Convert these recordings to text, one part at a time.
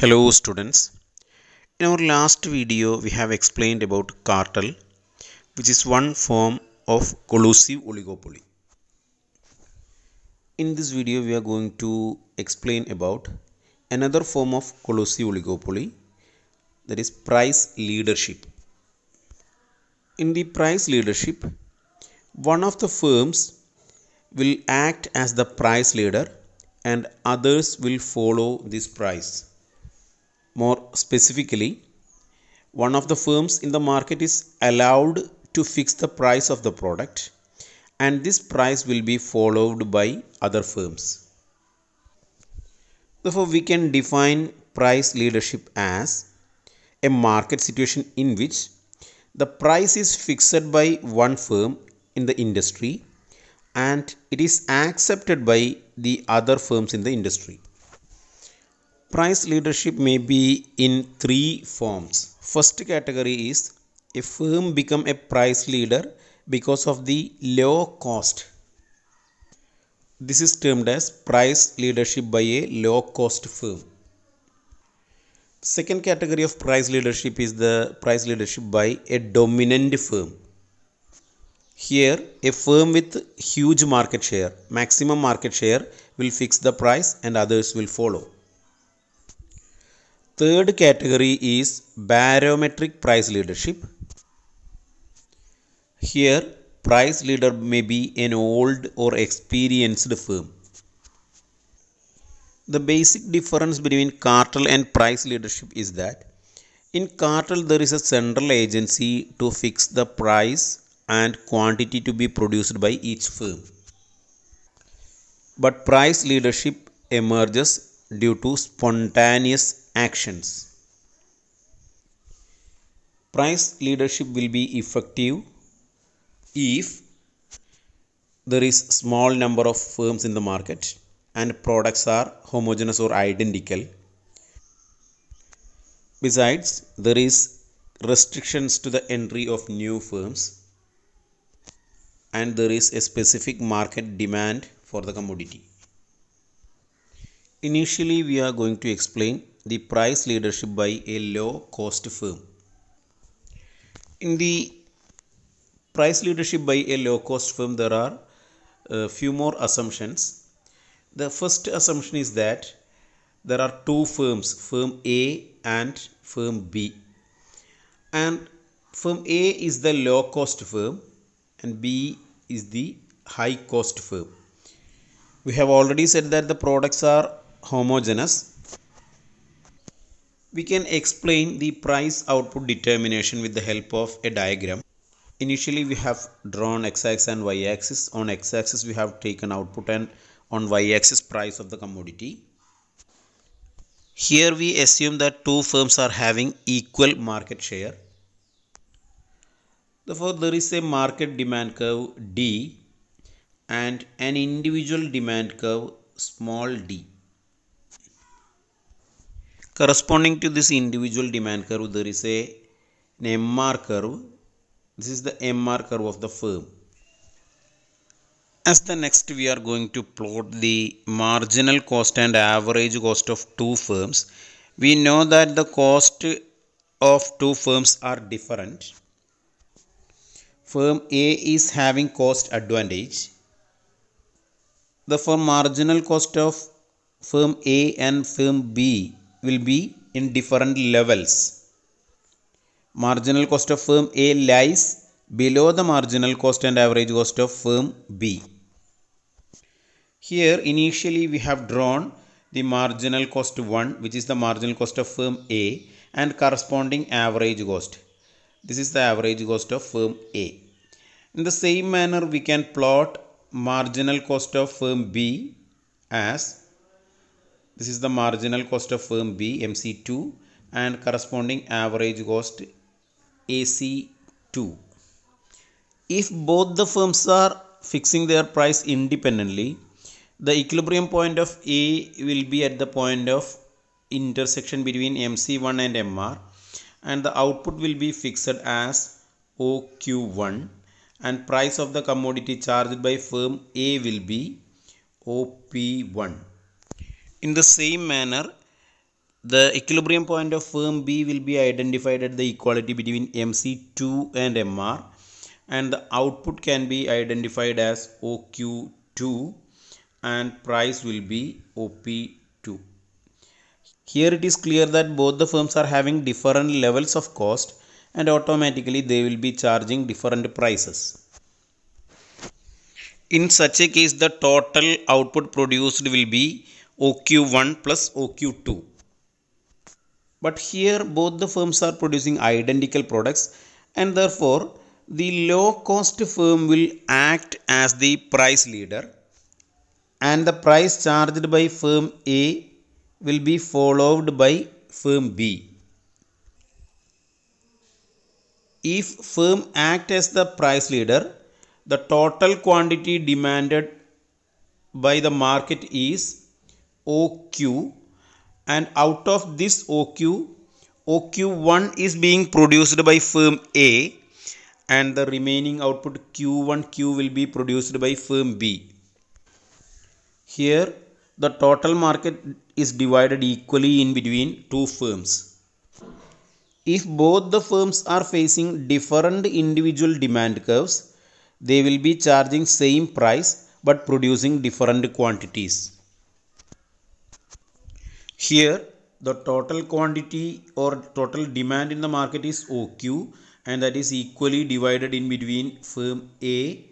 Hello students. In our last video we have explained about cartel which is one form of collusive oligopoly. In this video we are going to explain about another form of collusive oligopoly that is price leadership. In the price leadership one of the firms will act as the price leader and others will follow this price. More specifically, one of the firms in the market is allowed to fix the price of the product and this price will be followed by other firms. Therefore, we can define price leadership as a market situation in which the price is fixed by one firm in the industry and it is accepted by the other firms in the industry. Price leadership may be in three forms. First category is a firm become a price leader because of the low cost. This is termed as price leadership by a low cost firm. Second category of price leadership is the price leadership by a dominant firm. Here, a firm with huge market share, maximum market share will fix the price and others will follow. Third category is barometric price leadership. Here, price leader may be an old or experienced firm. The basic difference between cartel and price leadership is that in cartel there is a central agency to fix the price and quantity to be produced by each firm. But price leadership emerges due to spontaneous actions. Price leadership will be effective if there is small number of firms in the market and products are homogeneous or identical. Besides, there is restrictions to the entry of new firms and there is a specific market demand for the commodity. Initially, we are going to explain the price leadership by a low cost firm. In the price leadership by a low cost firm, there are a uh, few more assumptions. The first assumption is that there are two firms, firm A and firm B. And firm A is the low cost firm and B is the high cost firm. We have already said that the products are homogeneous we can explain the price output determination with the help of a diagram. Initially we have drawn x-axis and y-axis. On x-axis we have taken output and on y-axis price of the commodity. Here we assume that two firms are having equal market share. Therefore there is a market demand curve D and an individual demand curve small d. Corresponding to this individual demand curve, there is a, an MR curve. This is the MR curve of the firm. As the next, we are going to plot the marginal cost and average cost of two firms. We know that the cost of two firms are different. Firm A is having cost advantage. The firm marginal cost of firm A and firm B will be in different levels. Marginal cost of firm A lies below the marginal cost and average cost of firm B. Here initially we have drawn the marginal cost 1 which is the marginal cost of firm A and corresponding average cost. This is the average cost of firm A. In the same manner we can plot marginal cost of firm B as this is the marginal cost of firm B, MC2 and corresponding average cost AC2. If both the firms are fixing their price independently, the equilibrium point of A will be at the point of intersection between MC1 and MR and the output will be fixed as OQ1 and price of the commodity charged by firm A will be OP1. In the same manner, the equilibrium point of firm B will be identified at the equality between MC2 and MR and the output can be identified as OQ2 and price will be OP2. Here it is clear that both the firms are having different levels of cost and automatically they will be charging different prices. In such a case the total output produced will be OQ1 plus OQ2. But here both the firms are producing identical products and therefore the low cost firm will act as the price leader and the price charged by firm A will be followed by firm B. If firm act as the price leader, the total quantity demanded by the market is OQ and out of this OQ, OQ1 is being produced by firm A and the remaining output Q1Q will be produced by firm B. Here the total market is divided equally in between two firms. If both the firms are facing different individual demand curves, they will be charging same price but producing different quantities. Here the total quantity or total demand in the market is OQ and that is equally divided in between firm A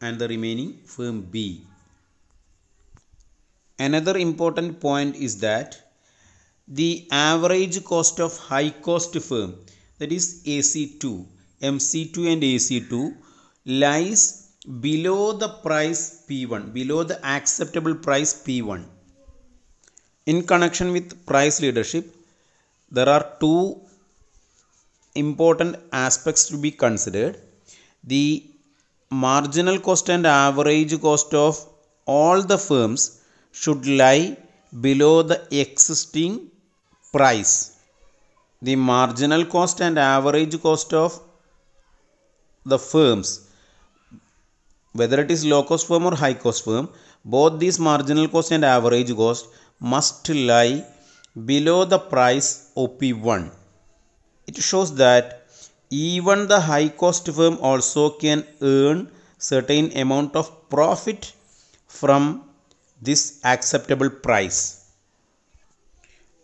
and the remaining firm B. Another important point is that the average cost of high cost firm that is AC2, MC2 and AC2 lies below the price P1, below the acceptable price P1. In connection with price leadership, there are two important aspects to be considered the marginal cost and average cost of all the firms should lie below the existing price. The marginal cost and average cost of the firms, whether it is low cost firm or high cost firm, both these marginal cost and average cost must lie below the price OP1. It shows that even the high cost firm also can earn certain amount of profit from this acceptable price.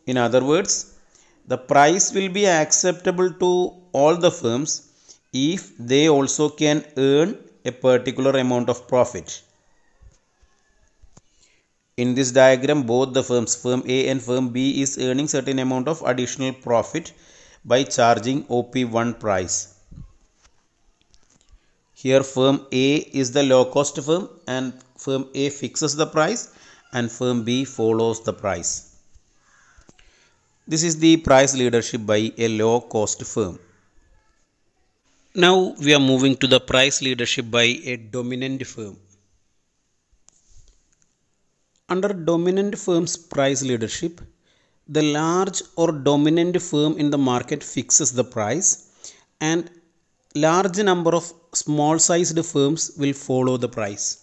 In other words, the price will be acceptable to all the firms if they also can earn a particular amount of profit. In this diagram, both the firms, firm A and firm B is earning certain amount of additional profit by charging OP1 price. Here firm A is the low cost firm and firm A fixes the price and firm B follows the price. This is the price leadership by a low cost firm. Now we are moving to the price leadership by a dominant firm. Under dominant firm's price leadership, the large or dominant firm in the market fixes the price and large number of small sized firms will follow the price.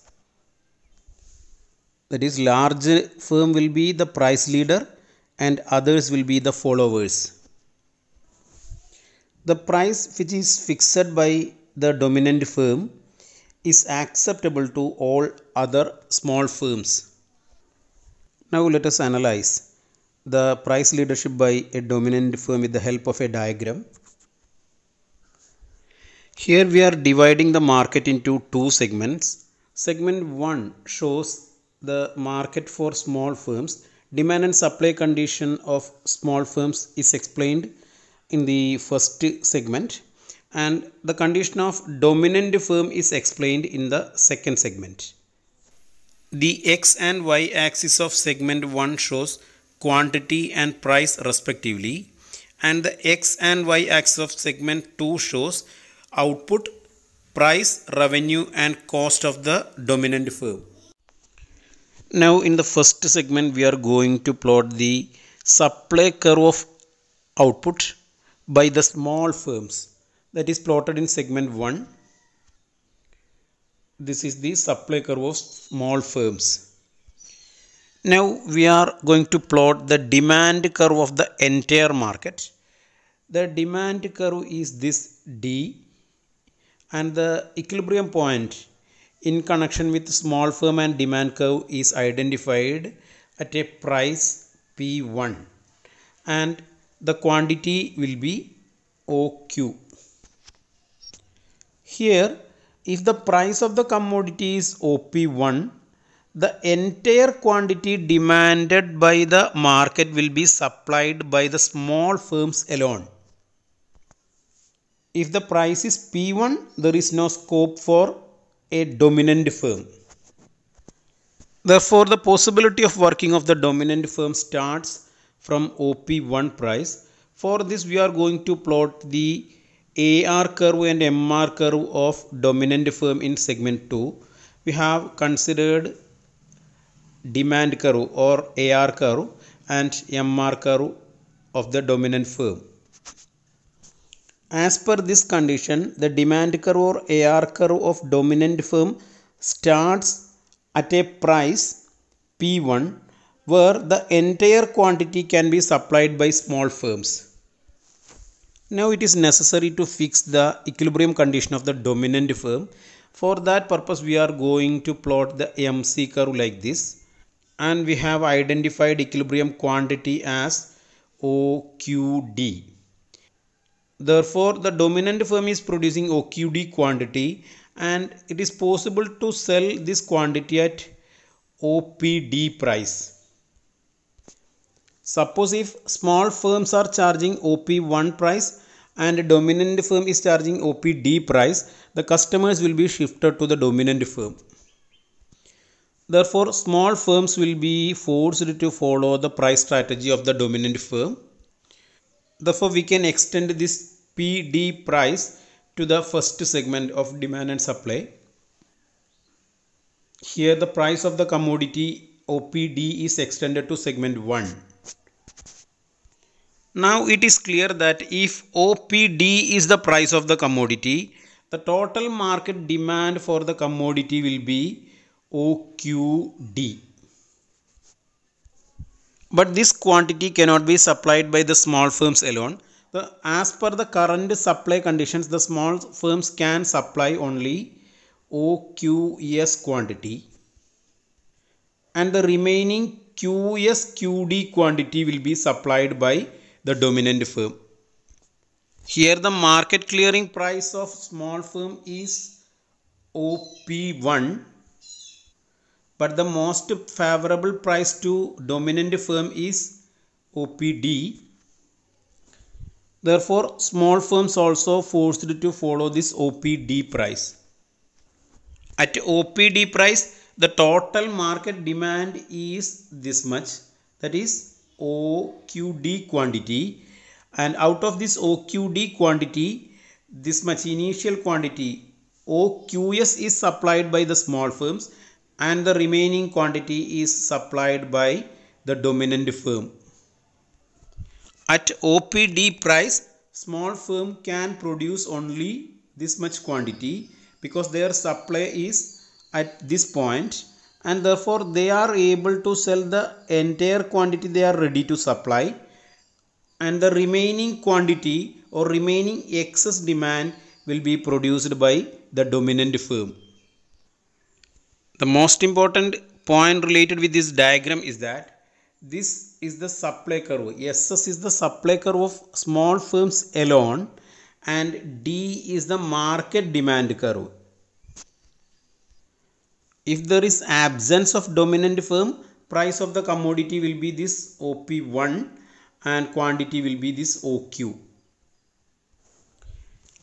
That is large firm will be the price leader and others will be the followers. The price which is fixed by the dominant firm is acceptable to all other small firms. Now let us analyze the price leadership by a dominant firm with the help of a diagram. Here we are dividing the market into two segments. Segment 1 shows the market for small firms. Demand and supply condition of small firms is explained in the first segment and the condition of dominant firm is explained in the second segment. The x and y axis of segment 1 shows quantity and price respectively and the x and y axis of segment 2 shows output, price, revenue and cost of the dominant firm. Now in the first segment we are going to plot the supply curve of output by the small firms that is plotted in segment 1 this is the supply curve of small firms now we are going to plot the demand curve of the entire market the demand curve is this d and the equilibrium point in connection with small firm and demand curve is identified at a price p1 and the quantity will be oq here if the price of the commodity is OP1, the entire quantity demanded by the market will be supplied by the small firms alone. If the price is P1, there is no scope for a dominant firm. Therefore, the possibility of working of the dominant firm starts from OP1 price. For this, we are going to plot the a R curve and M R curve of dominant firm in segment 2, we have considered demand curve or AR curve and MR curve of the dominant firm. As per this condition, the demand curve or AR curve of dominant firm starts at a price P1 where the entire quantity can be supplied by small firms. Now it is necessary to fix the equilibrium condition of the dominant firm. For that purpose we are going to plot the MC curve like this and we have identified equilibrium quantity as OQD. Therefore the dominant firm is producing OQD quantity and it is possible to sell this quantity at OPD price Suppose if small firms are charging OP1 price and dominant firm is charging OPD price, the customers will be shifted to the dominant firm. Therefore, small firms will be forced to follow the price strategy of the dominant firm. Therefore, we can extend this PD price to the first segment of demand and supply. Here, the price of the commodity OPD is extended to segment 1. Now it is clear that if OPD is the price of the commodity, the total market demand for the commodity will be OQD. But this quantity cannot be supplied by the small firms alone. The, as per the current supply conditions, the small firms can supply only OQS quantity and the remaining QS QD quantity will be supplied by the dominant firm. Here the market clearing price of small firm is OP1 but the most favorable price to dominant firm is OPD. Therefore, small firms also forced to follow this OPD price. At OPD price, the total market demand is this much that is OQD quantity and out of this OQD quantity this much initial quantity OQS is supplied by the small firms and the remaining quantity is supplied by the dominant firm. At OPD price small firm can produce only this much quantity because their supply is at this point and therefore they are able to sell the entire quantity they are ready to supply and the remaining quantity or remaining excess demand will be produced by the dominant firm. The most important point related with this diagram is that this is the supply curve. SS is the supply curve of small firms alone and D is the market demand curve. If there is absence of dominant firm, price of the commodity will be this OP1 and quantity will be this OQ.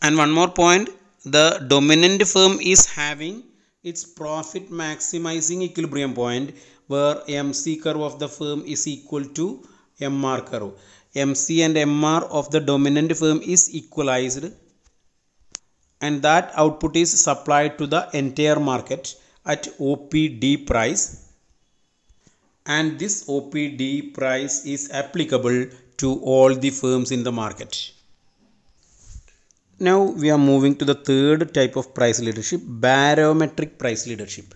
And one more point, the dominant firm is having its profit maximizing equilibrium point where MC curve of the firm is equal to MR curve. MC and MR of the dominant firm is equalized and that output is supplied to the entire market at OPD price and this OPD price is applicable to all the firms in the market. Now we are moving to the third type of price leadership, barometric price leadership.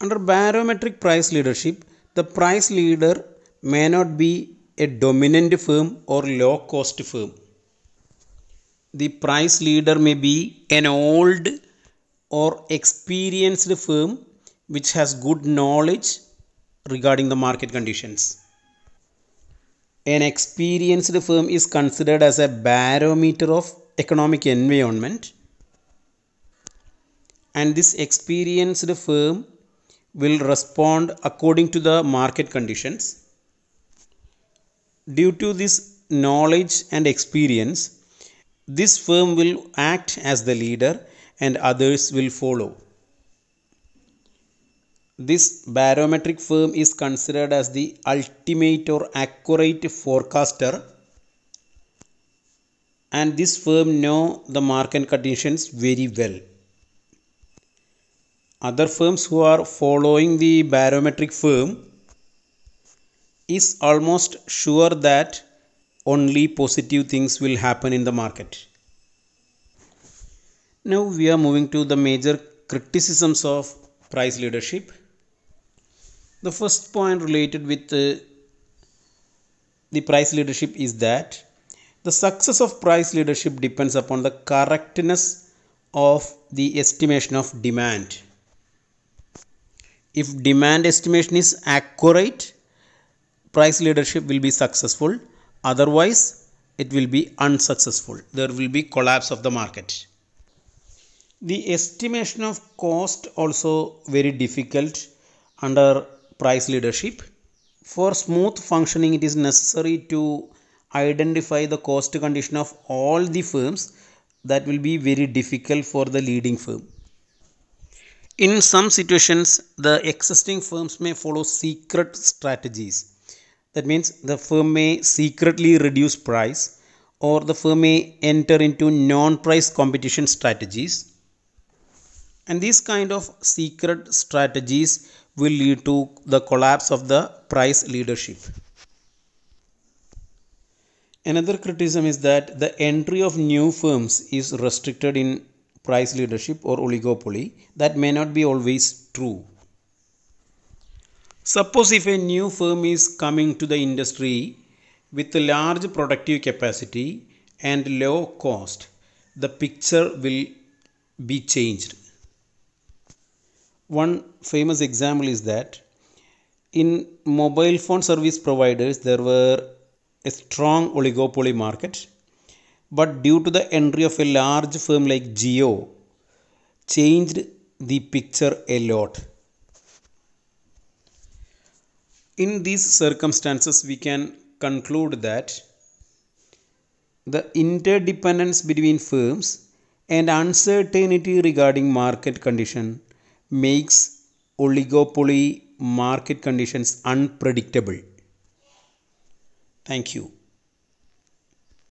Under barometric price leadership, the price leader may not be a dominant firm or low cost firm. The price leader may be an old or experienced firm which has good knowledge regarding the market conditions. An experienced firm is considered as a barometer of economic environment and this experienced firm will respond according to the market conditions. Due to this knowledge and experience, this firm will act as the leader and others will follow. This barometric firm is considered as the ultimate or accurate forecaster and this firm know the market conditions very well. Other firms who are following the barometric firm is almost sure that only positive things will happen in the market. Now we are moving to the major criticisms of price leadership. The first point related with uh, the price leadership is that the success of price leadership depends upon the correctness of the estimation of demand. If demand estimation is accurate, price leadership will be successful. Otherwise, it will be unsuccessful. There will be collapse of the market. The estimation of cost also very difficult under price leadership. For smooth functioning, it is necessary to identify the cost condition of all the firms that will be very difficult for the leading firm. In some situations, the existing firms may follow secret strategies. That means the firm may secretly reduce price or the firm may enter into non-price competition strategies and these kind of secret strategies will lead to the collapse of the price leadership. Another criticism is that the entry of new firms is restricted in price leadership or oligopoly. That may not be always true. Suppose if a new firm is coming to the industry with large productive capacity and low cost, the picture will be changed one famous example is that in mobile phone service providers there were a strong oligopoly market but due to the entry of a large firm like Geo changed the picture a lot in these circumstances we can conclude that the interdependence between firms and uncertainty regarding market condition makes oligopoly market conditions unpredictable. Thank you.